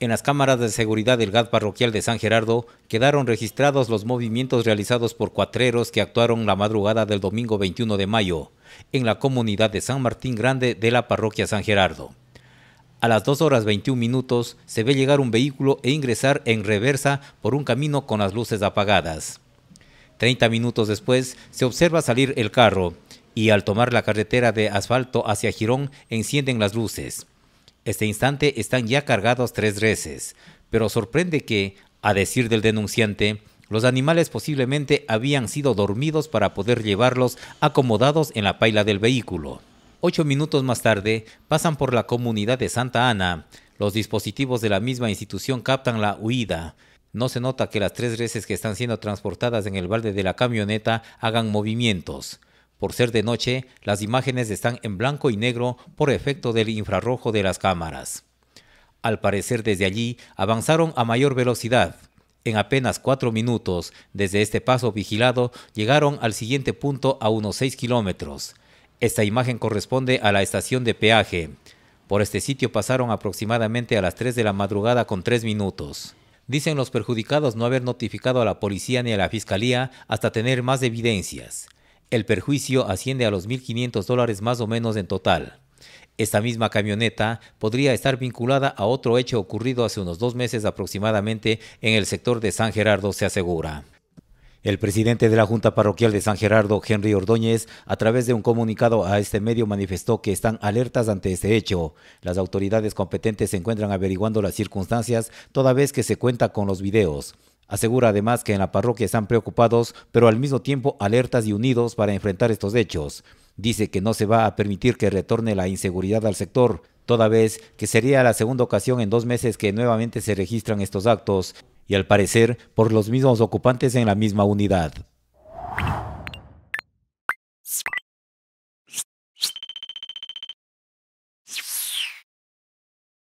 En las cámaras de seguridad del GAD parroquial de San Gerardo quedaron registrados los movimientos realizados por cuatreros que actuaron la madrugada del domingo 21 de mayo en la comunidad de San Martín Grande de la parroquia San Gerardo. A las 2 horas 21 minutos se ve llegar un vehículo e ingresar en reversa por un camino con las luces apagadas. 30 minutos después se observa salir el carro y al tomar la carretera de asfalto hacia Girón encienden las luces este instante están ya cargados tres reses, pero sorprende que, a decir del denunciante, los animales posiblemente habían sido dormidos para poder llevarlos acomodados en la paila del vehículo. Ocho minutos más tarde, pasan por la comunidad de Santa Ana. Los dispositivos de la misma institución captan la huida. No se nota que las tres reses que están siendo transportadas en el balde de la camioneta hagan movimientos. Por ser de noche, las imágenes están en blanco y negro por efecto del infrarrojo de las cámaras. Al parecer desde allí avanzaron a mayor velocidad. En apenas cuatro minutos, desde este paso vigilado, llegaron al siguiente punto a unos 6 kilómetros. Esta imagen corresponde a la estación de peaje. Por este sitio pasaron aproximadamente a las 3 de la madrugada con tres minutos. Dicen los perjudicados no haber notificado a la policía ni a la fiscalía hasta tener más evidencias. El perjuicio asciende a los 1.500 dólares más o menos en total. Esta misma camioneta podría estar vinculada a otro hecho ocurrido hace unos dos meses aproximadamente en el sector de San Gerardo, se asegura. El presidente de la Junta Parroquial de San Gerardo, Henry Ordóñez, a través de un comunicado a este medio manifestó que están alertas ante este hecho. Las autoridades competentes se encuentran averiguando las circunstancias toda vez que se cuenta con los videos. Asegura además que en la parroquia están preocupados, pero al mismo tiempo alertas y unidos para enfrentar estos hechos. Dice que no se va a permitir que retorne la inseguridad al sector, toda vez que sería la segunda ocasión en dos meses que nuevamente se registran estos actos, y al parecer por los mismos ocupantes en la misma unidad.